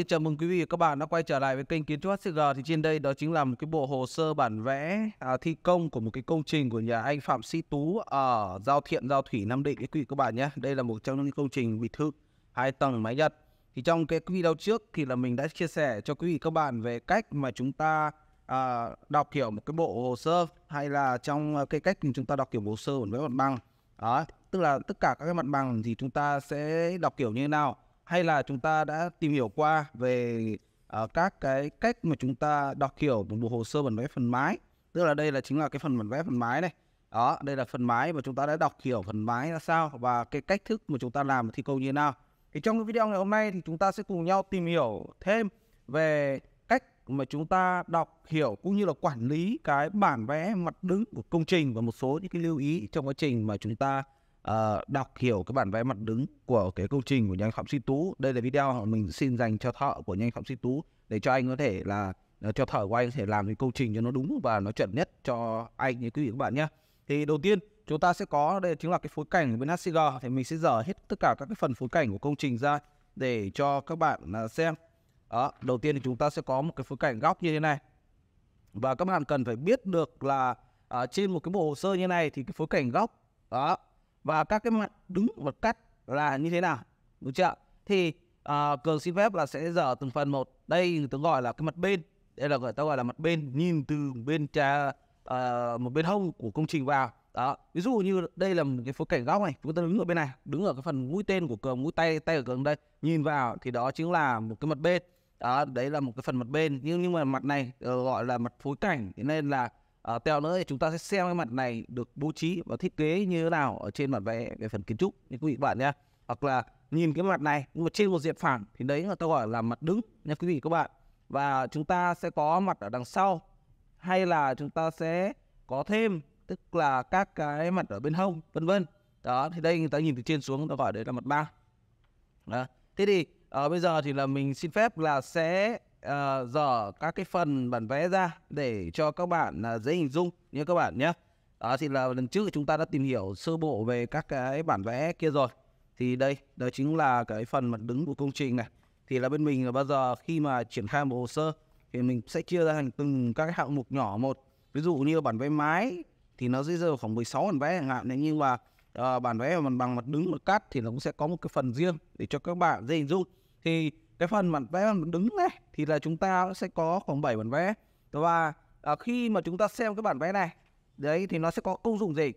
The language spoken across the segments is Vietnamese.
xin chào mừng quý vị và các bạn đã quay trở lại với kênh Kiến trúc HCG. Thì trên đây đó chính là một cái bộ hồ sơ bản vẽ à, thi công của một cái công trình của nhà anh Phạm Sĩ Tú ở Giao Thiện, Giao Thủy, Nam Định. quý vị các bạn nhé. Đây là một trong những công trình biệt thự hai tầng mái Nhật. Thì trong cái video trước thì là mình đã chia sẻ cho quý vị các bạn về cách mà chúng ta à, đọc hiểu một cái bộ hồ sơ hay là trong cái cách chúng ta đọc kiểu hồ sơ bản vẽ mặt bằng. Đó, tức là tất cả các cái mặt bằng thì chúng ta sẽ đọc kiểu như thế nào hay là chúng ta đã tìm hiểu qua về uh, các cái cách mà chúng ta đọc hiểu một bộ hồ sơ bản vẽ phần mái tức là đây là chính là cái phần bản vẽ phần mái này đó đây là phần mái và chúng ta đã đọc hiểu phần mái ra sao và cái cách thức mà chúng ta làm thi công như thế nào thì trong cái video ngày hôm nay thì chúng ta sẽ cùng nhau tìm hiểu thêm về cách mà chúng ta đọc hiểu cũng như là quản lý cái bản vẽ mặt đứng của công trình và một số những cái lưu ý trong quá trình mà chúng ta Ờ, đọc hiểu cái bản vẽ mặt đứng của cái công trình của nhanh Phạm Sĩ Tú. Đây là video mình xin dành cho thợ của nhanh Phạm Sĩ Tú để cho anh có thể là ờ, cho thợ của anh có thể làm cái công trình cho nó đúng và nó chuẩn nhất cho anh như quý vị các bạn nhé. Thì đầu tiên chúng ta sẽ có đây chính là cái phối cảnh bên HCG thì mình sẽ dở hết tất cả các cái phần phối cảnh của công trình ra để cho các bạn ờ, xem. Đó, đầu tiên thì chúng ta sẽ có một cái phối cảnh góc như thế này và các bạn cần phải biết được là ở trên một cái bộ hồ sơ như này thì cái phối cảnh góc đó và các cái mặt đứng và cắt là như thế nào đúng chưa thì uh, cường xin phép là sẽ dở từng phần một đây người ta gọi là cái mặt bên đây là người ta gọi là mặt bên nhìn từ bên trà uh, ờ, một bên hông của công trình vào đó ví dụ như đây là một cái phối cảnh góc này chúng ta đứng ở bên này đứng ở cái phần mũi tên của cường mũi tay tay ở cường đây nhìn vào thì đó chính là một cái mặt bên đó đấy là một cái phần mặt bên nhưng nhưng mà mặt này ờ, gọi là mặt phối cảnh thế nên là À, ờ, tèo nữa thì chúng ta sẽ xem cái mặt này được bố trí và thiết kế như thế nào ở trên mặt vẽ về phần kiến trúc như quý vị các bạn nhé. Hoặc là nhìn cái mặt này nhưng mà trên một diện phẳng thì đấy người ta gọi là mặt đứng nha quý vị các bạn. Và chúng ta sẽ có mặt ở đằng sau hay là chúng ta sẽ có thêm tức là các cái mặt ở bên hông vân vân. Đó thì đây người ta nhìn từ trên xuống người ta gọi đấy là mặt ba. Đó. Thế thì ở ờ, bây giờ thì là mình xin phép là sẽ uh, ờ, dở các cái phần bản vẽ ra để cho các bạn uh, dễ hình dung như các bạn nhé. Đó thì là lần trước chúng ta đã tìm hiểu sơ bộ về các cái bản vẽ kia rồi. Thì đây, đó chính là cái phần mặt đứng của công trình này. Thì là bên mình là bao giờ khi mà triển khai một hồ sơ thì mình sẽ chia ra thành từng các cái hạng mục nhỏ một. Ví dụ như bản vẽ mái thì nó sẽ rơi vào khoảng 16 bản vẽ chẳng hạn này nhưng mà uh, bản vẽ mặt bằng mặt đứng mặt cắt thì nó cũng sẽ có một cái phần riêng để cho các bạn dễ hình dung. Thì cái phần bản vẽ bản đứng này thì là chúng ta sẽ có khoảng 7 bản vẽ và à, khi mà chúng ta xem cái bản vẽ này đấy thì nó sẽ có công dụng gì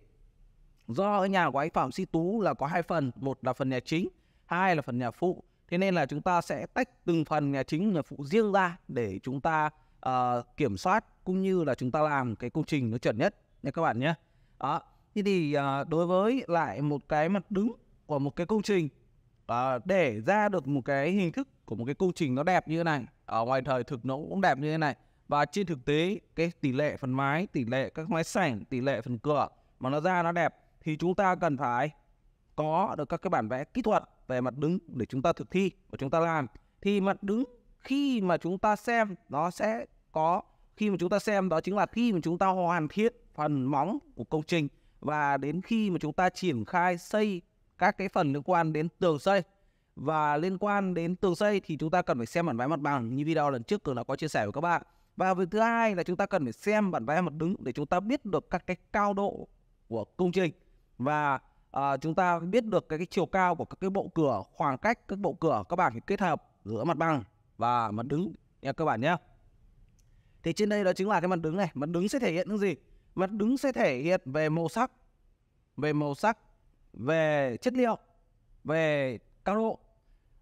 do ở nhà của anh Phạm sĩ Tú là có hai phần một là phần nhà chính hai là phần nhà phụ thế nên là chúng ta sẽ tách từng phần nhà chính nhà phụ riêng ra để chúng ta uh, kiểm soát cũng như là chúng ta làm cái công trình nó chuẩn nhất nha các bạn nhé đó thế thì uh, đối với lại một cái mặt đứng của một cái công trình uh, để ra được một cái hình thức của một cái công trình nó đẹp như thế này ở ngoài thời thực nó cũng đẹp như thế này và trên thực tế cái tỷ lệ phần mái tỷ lệ các mái sảnh tỷ lệ phần cửa mà nó ra nó đẹp thì chúng ta cần phải có được các cái bản vẽ kỹ thuật về mặt đứng để chúng ta thực thi và chúng ta làm thì mặt đứng khi mà chúng ta xem nó sẽ có khi mà chúng ta xem đó chính là khi mà chúng ta hoàn thiện phần móng của công trình và đến khi mà chúng ta triển khai xây các cái phần liên quan đến tường xây và liên quan đến tường xây thì chúng ta cần phải xem bản vẽ mặt bằng như video lần trước Cường đã có chia sẻ với các bạn. Và việc thứ hai là chúng ta cần phải xem bản vẽ mặt đứng để chúng ta biết được các cái cao độ của công trình và à, chúng ta biết được cái, cái chiều cao của các cái bộ cửa, khoảng cách các bộ cửa các bạn kết hợp giữa mặt bằng và mặt đứng nha các bạn nhé. Thì trên đây đó chính là cái mặt đứng này, mặt đứng sẽ thể hiện những gì? Mặt đứng sẽ thể hiện về màu sắc, về màu sắc, về chất liệu, về cao độ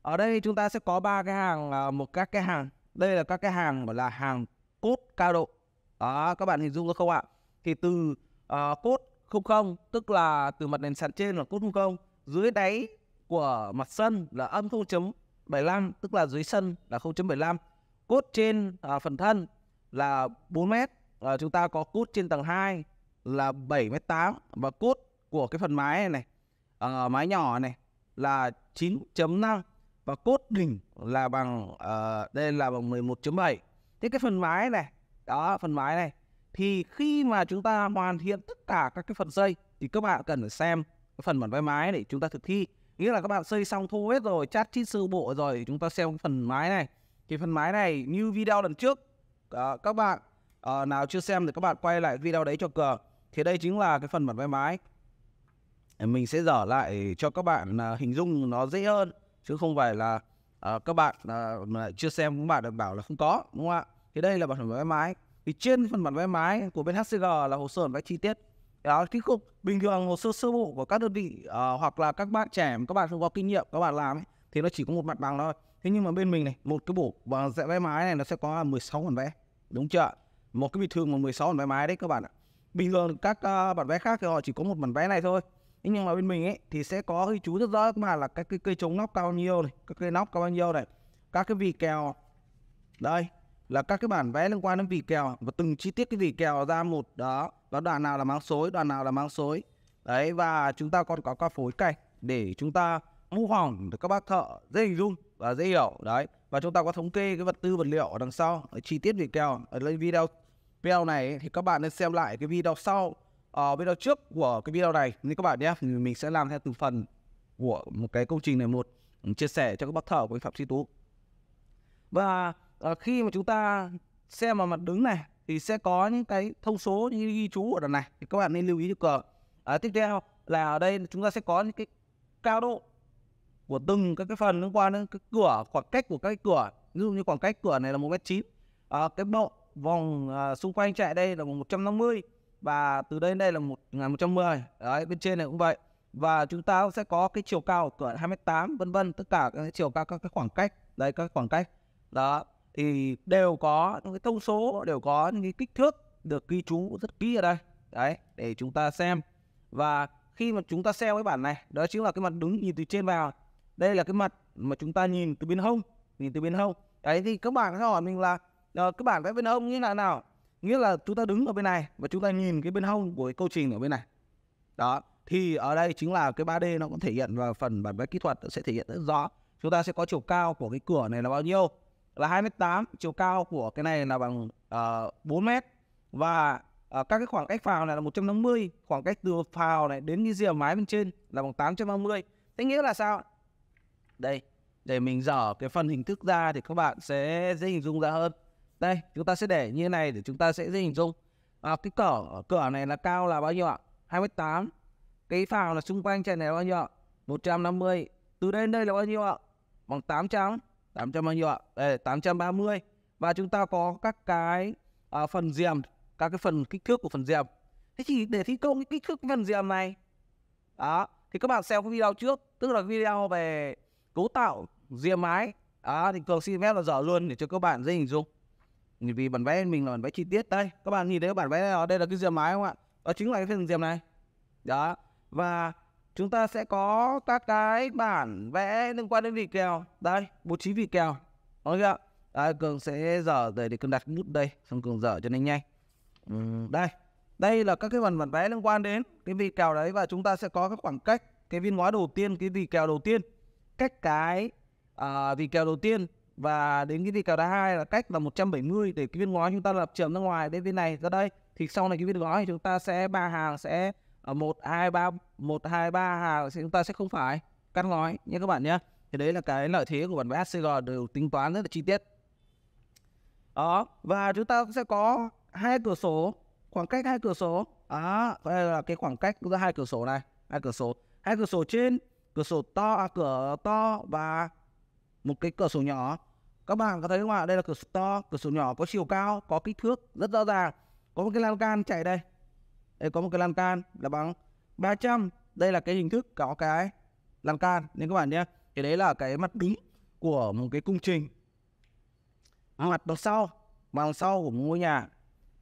ở đây chúng ta sẽ có ba cái hàng à, một các cái hàng đây là các cái hàng gọi là hàng cốt cao độ đó, các bạn hình dung được không ạ thì từ uh, cốt không không tức là từ mặt nền sàn trên là cốt không không dưới đáy của mặt sân là âm 0.75 tức là dưới sân là 0.75 cốt trên uh, phần thân là 4 m uh, chúng ta có cốt trên tầng 2 là 7 m 8 và cốt của cái phần mái này, này uh, mái nhỏ này là 9.5 và cốt đỉnh là bằng uh, đây là bằng 11.7 thế cái phần mái này đó phần mái này thì khi mà chúng ta hoàn thiện tất cả các cái phần dây thì các bạn cần phải xem cái phần bản vẽ mái để chúng ta thực thi nghĩa là các bạn xây xong thô hết rồi chát chít sơ bộ rồi thì chúng ta xem cái phần mái này thì phần mái này như video lần trước à, các bạn à, nào chưa xem thì các bạn quay lại video đấy cho cờ thì đây chính là cái phần bản vẽ mái mình sẽ dở lại cho các bạn à, hình dung nó dễ hơn chứ không phải là uh, các bạn uh, chưa xem các bạn được bảo là không có đúng không ạ thì đây là bản thẩm vé máy thì trên phần bản vé máy của bên HCG là hồ sơ vẽ chi tiết đó thì cục bình thường hồ sơ sơ bộ của các đơn vị uh, hoặc là các bạn trẻ các bạn không có kinh nghiệm các bạn làm ấy, thì nó chỉ có một mặt bằng thôi thế nhưng mà bên mình này một cái bộ và dạy vé máy này nó sẽ có 16 bản vẽ đúng chưa một cái bình thường mà 16 bản vé máy đấy các bạn ạ bình thường các uh, bản vẽ khác thì họ chỉ có một bản vẽ này thôi nhưng mà bên mình ấy thì sẽ có ghi chú rất rõ các bạn là các cái cây chống nóc cao bao nhiêu này các cây nóc cao bao nhiêu này các cái vì kèo đây là các cái bản vẽ liên quan đến vì kèo và từng chi tiết cái vì kèo ra một đó và đoạn nào là máng xối đoạn nào là máng xối đấy và chúng ta còn có các phối cạch để chúng ta mô phỏng được các bác thợ dễ hình dung và dễ hiểu đấy và chúng ta có thống kê cái vật tư vật liệu ở đằng sau ở chi tiết vì kèo ở lên video video này thì các bạn nên xem lại cái video sau ở uh, video trước của cái video này như các bạn nhé thì mình sẽ làm theo từng phần của một cái công trình này một chia sẻ cho các bác thợ của anh Phạm Sĩ Tú và uh, khi mà chúng ta xem vào mặt đứng này thì sẽ có những cái thông số như ghi chú ở đằng này thì các bạn nên lưu ý cho cờ à, tiếp theo là ở đây chúng ta sẽ có những cái cao độ của từng các cái phần liên quan đến cái cửa khoảng cách của các cái cửa ví dụ như khoảng cách cửa này là một mét chín à, cái bộ vòng à, xung quanh chạy đây là một 150 trăm và từ đây đây là 1110 đấy bên trên này cũng vậy và chúng ta sẽ có cái chiều cao của cửa 28 vân vân tất cả các chiều cao các cái khoảng cách đấy các khoảng cách đó thì đều có những cái thông số đều có những cái kích thước được ghi chú rất kỹ ở đây đấy để chúng ta xem và khi mà chúng ta xem cái bản này đó chính là cái mặt đứng nhìn từ trên vào đây là cái mặt mà chúng ta nhìn từ bên hông nhìn từ bên hông đấy thì các bạn sẽ hỏi mình là uh, cái bản vẽ bên hông như thế nào nghĩa là chúng ta đứng ở bên này và chúng ta nhìn cái bên hông của cái câu trình ở bên này đó thì ở đây chính là cái 3D nó cũng thể hiện vào phần bản vẽ kỹ thuật sẽ thể hiện rất rõ chúng ta sẽ có chiều cao của cái cửa này là bao nhiêu là 2m8 chiều cao của cái này là bằng uh, ờ, 4m và uh, các cái khoảng cách vào này là 150 khoảng cách từ phào này đến cái rìa mái bên trên là bằng 850 thế nghĩa là sao đây để mình dở cái phần hình thức ra thì các bạn sẽ dễ hình dung ra hơn đây chúng ta sẽ để như thế này để chúng ta sẽ dễ hình dung à, cái cỡ cửa này là cao là bao nhiêu ạ 28 cái phào là xung quanh chạy này là bao nhiêu ạ 150 từ đây đến đây là bao nhiêu ạ bằng 800 800 bao nhiêu ạ đây 830 và chúng ta có các cái à, phần diềm các cái phần kích thước của phần diềm thế thì để thi công cái kích thước phần diềm này đó thì các bạn xem cái video trước tức là video về cấu tạo diêm mái đó thì cường xin phép là dở luôn để cho các bạn dễ hình dung vì bản vẽ mình là bản vẽ chi tiết đây các bạn nhìn thấy bản vẽ này đây là cái diềm mái không ạ đó chính là cái phần diềm này đó và chúng ta sẽ có các cái bản vẽ liên quan đến vị kèo đây bố trí vị kèo ok ạ đấy, cường sẽ dở rồi để cường đặt nút đây xong cường dở cho nên nhanh đây đây là các cái phần bản vẽ liên quan đến cái vị kèo đấy và chúng ta sẽ có các khoảng cách cái viên ngói đầu tiên cái vị kèo đầu tiên cách cái à, vị kèo đầu tiên và đến cái thì kèo đá hai là cách là 170 để cái viên ngói chúng ta lập trường ra ngoài đến bên này ra đây thì sau này cái viên ngói thì chúng ta sẽ ba hàng sẽ ở ờ, một hai ba một hai ba hàng thì chúng ta sẽ không phải cắt ngói nhé các bạn nhé thì đấy là cái lợi thế của bản vẽ SCG được tính toán rất là chi tiết đó và chúng ta sẽ có hai cửa sổ khoảng cách hai cửa sổ đó à, đây là cái khoảng cách giữa hai cửa sổ này hai cửa sổ hai cửa sổ trên cửa sổ to à, cửa to và một cái cửa sổ nhỏ các bạn có thấy không ạ đây là cửa sổ to cửa sổ nhỏ có chiều cao có kích thước rất rõ ràng có một cái lan can chạy đây đây có một cái lan can là bằng 300 đây là cái hình thức có cái lan can nên các bạn nhé thì đấy là cái mặt đứng của một cái công trình mặt đằng sau mặt sau của một ngôi nhà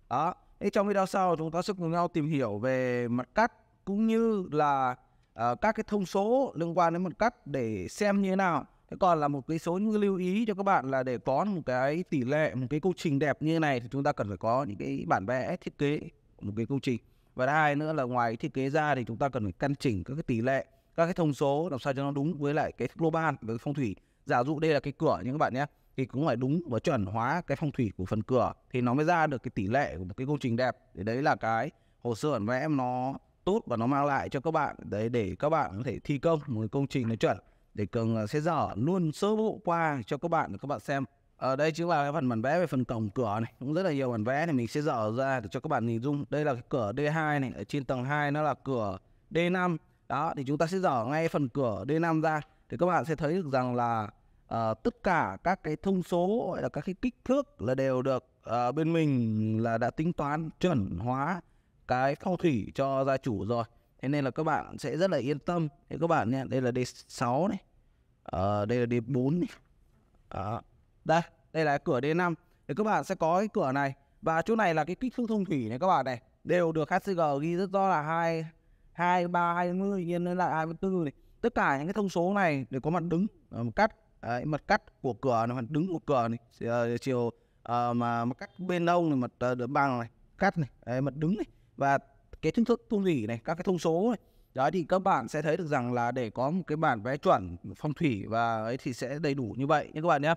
đó thế trong video sau chúng ta sẽ cùng nhau tìm hiểu về mặt cắt cũng như là uh, các cái thông số liên quan đến mặt cắt để xem như thế nào thế còn là một cái số những lưu ý cho các bạn là để có một cái tỷ lệ một cái công trình đẹp như này thì chúng ta cần phải có những cái bản vẽ thiết kế một cái công trình và thứ hai nữa là ngoài thiết kế ra thì chúng ta cần phải căn chỉnh các cái tỷ lệ các cái thông số làm sao cho nó đúng với lại cái global với phong thủy giả dụ đây là cái cửa nhưng các bạn nhé thì cũng phải đúng và chuẩn hóa cái phong thủy của phần cửa thì nó mới ra được cái tỷ lệ của một cái công trình đẹp thì đấy là cái hồ sơ bản vẽ nó tốt và nó mang lại cho các bạn đấy để các bạn có thể thi công một cái công trình nó chuẩn thì cường ờ, sẽ dở luôn sơ bộ qua cho các bạn để các bạn xem ở ờ, đây chính là cái phần bản vẽ về phần cổng cửa này cũng rất là nhiều bản vẽ thì mình sẽ dở ra để cho các bạn nhìn dung đây là cái cửa D2 này ở trên tầng 2 nó là cửa D5 đó thì chúng ta sẽ dở ngay phần cửa D5 ra thì các bạn sẽ thấy được rằng là uh, tất cả các cái thông số gọi là các cái kích thước là đều được uh, bên mình là đã tính toán chuẩn hóa cái phong thủy cho gia chủ rồi thế nên là các bạn sẽ rất là yên tâm thì các bạn nhé đây là D6 này à, đây là D 4 à, đây đây là cửa D 5 thì các bạn sẽ có cái cửa này và chỗ này là cái kích thước thông thủy này các bạn này đều được HCG ghi rất rõ là hai hai ba hai mươi lên lại hai mươi bốn này tất cả những cái thông số này đều có mặt đứng ờ, mặt cắt đấy, mặt cắt của cửa này mặt đứng của cửa này ờ, chiều à, mà mặt cắt bên đông này mặt uh, bằng này cắt này đấy, mặt đứng này và cái kích thước thông thủy này các cái thông số này Đấy thì các bạn sẽ thấy được rằng là để có một cái bản vẽ chuẩn phong thủy và ấy thì sẽ đầy đủ như vậy nhé các bạn nhé.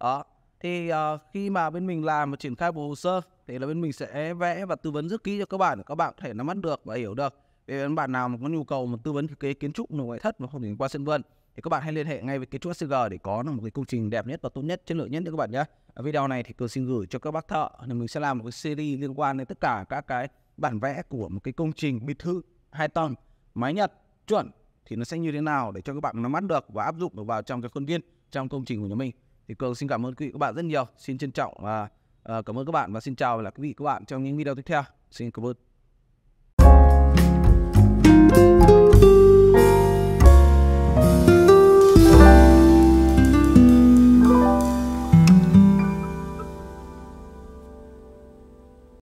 Đó. Thì uh, khi mà bên mình làm và triển khai bộ hồ sơ thì là bên mình sẽ vẽ và tư vấn rất kỹ cho các bạn, các bạn có thể nắm bắt được và hiểu được. Về bạn nào mà có nhu cầu mà tư vấn thiết kế kiến trúc nội thất và không thể qua sân vân thì các bạn hãy liên hệ ngay với kiến trúc SCG để có được một cái công trình đẹp nhất và tốt nhất chất lượng nhất các bạn nhé. Ở video này thì cường xin gửi cho các bác thợ là mình sẽ làm một cái series liên quan đến tất cả các cái bản vẽ của một cái công trình biệt thự hai tầng mái Nhật chuẩn thì nó sẽ như thế nào để cho các bạn nắm bắt được và áp dụng được vào trong cái khuôn viên trong công trình của nhà mình thì cường xin cảm ơn quý vị các bạn rất nhiều xin trân trọng và ờ, cảm ơn các bạn và xin chào và là quý vị các bạn trong những video tiếp theo xin cảm ơn